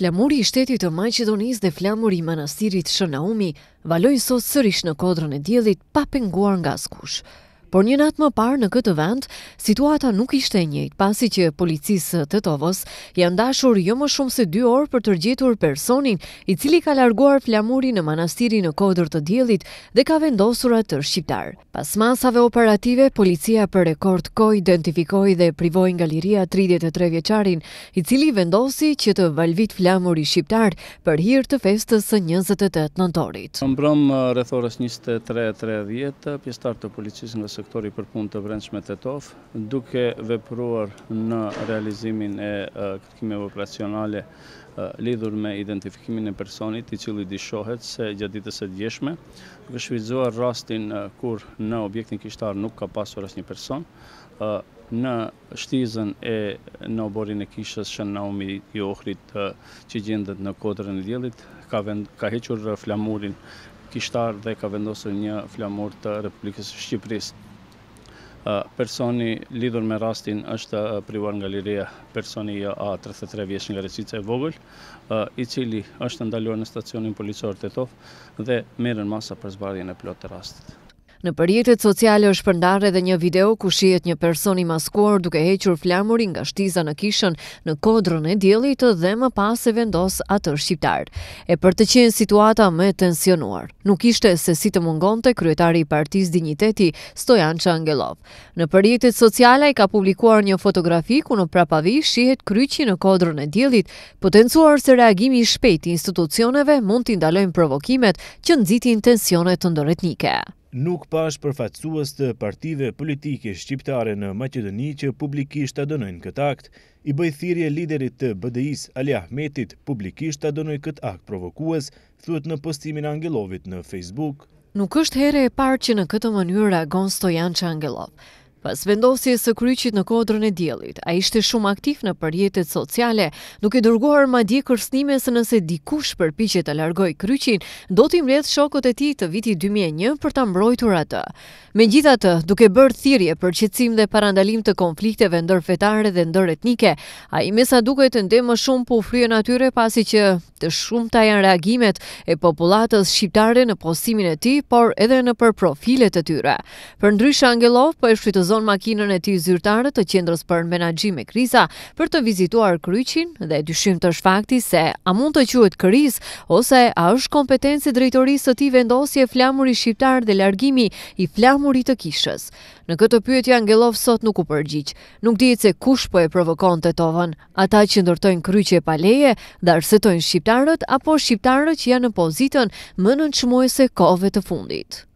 Flamuri i shtetit të Maqedonisë dhe flamuri i manastirit Shënaumi valojnë sot sërish në kodrën e djelit pa penguar nga askush. Por një natë më parë në këtë vend, situata nuk ishte e njëjtë, pasi që policisë të Tovos janë dashur jo më shumë se 2 orë për të gjetur personin i cili ka larguar flamurin në manastirin në kodër të diellit dhe ka vendosur atë shqiptar. Pas masave operative, policia për rekord kohë identifikoi dhe privoi nga liria 33 vjeçarin, i cili vendosi që të valvit flamur i shqiptar për hir të festës së 28 nëntorit. Në mbrëmje uh, rreth orës 23:30, pjesëtar të policisë nga sektori për punë të brendshme të tof, duke vepruar në realizimin e kërkimeve operacionale lidhur me identifikimin e personit i cili dishohet se gjaditës e djeshme, duke rastin kur në objektin kishtar nuk ka pasur asë një person, në shtizën e në oborin e kishës shën naumi i ohrit që gjendët në kodrën e djelit, ka hequr flamurin kishtar dhe ka vendosur një flamur të Republikës Shqipërisë. Personi lidhur me rastin është privuar nga liria personi A33 vjesh nga recica e vogël, i cili është ndaluar në stacionin policor të tofë dhe merën masa për zbarjen e plot të rastit. Në përjetet sociale është përndarë edhe një video ku shihet një person i maskuar duke hequr flamurin nga shtiza në kishën në kodrën e diellit dhe më pas e vendos atë shqiptar. E për të qenë situata më tensionuar. Nuk ishte se si të mungonte kryetari i Partisë digniteti, Stojan Çangelov. Në përjetet sociale ka publikuar një fotografi ku në prapavi shihet kryqi në kodrën e diellit, potencuar se reagimi i i institucioneve mund t'indalojnë ndalojnë provokimet që nxitin tensionet ndëretnike nuk pash përfatsuas të partive politike shqiptare në Macedoni që publikisht të donojnë këtë akt, i bëjthirje liderit të bdi Ali Ahmetit publikisht të donojnë këtë akt provokuas, thuet në postimin Angelovit në Facebook. Nuk është here e parë që në këtë mënyrë reagon Stojan Çangelov. Pas vendosjes së kryqit në kodrën e djelit, a ishte shumë aktiv në përjetet sociale, duke dërguar ma di kërsnime se nëse dikush për piqe të largoj kryqin, do t'im redh shokot e ti të viti 2001 për të mbrojtur atë. Me gjitha të, duke bërë thirje për qëtsim dhe parandalim të konflikteve ndër fetare dhe ndër etnike, a i mesa duke të ndemë më shumë po frye natyre pasi që të shumë ta janë reagimet e populatës shqiptare në posimin e ti, por edhe në për profilet e tyre. Për ndrysh Angelov, për po e shqytëz udhëzon makinën e tij zyrtare të qendrës për menaxhim e kriza për të vizituar kryqin dhe dyshim të shfakti se a mund të quhet kriz ose a është kompetencë drejtorisë së tij vendosje flamuri shqiptar dhe largimi i flamurit të kishës. Në këtë pyetje Angelov sot nuk u përgjigj. Nuk dihet se kush po e provokon Tetovën, ata që ndërtojnë kryqe pa leje, darsetojnë shqiptarët apo shqiptarët që janë në pozitën më nënçmuese kohëve të fundit.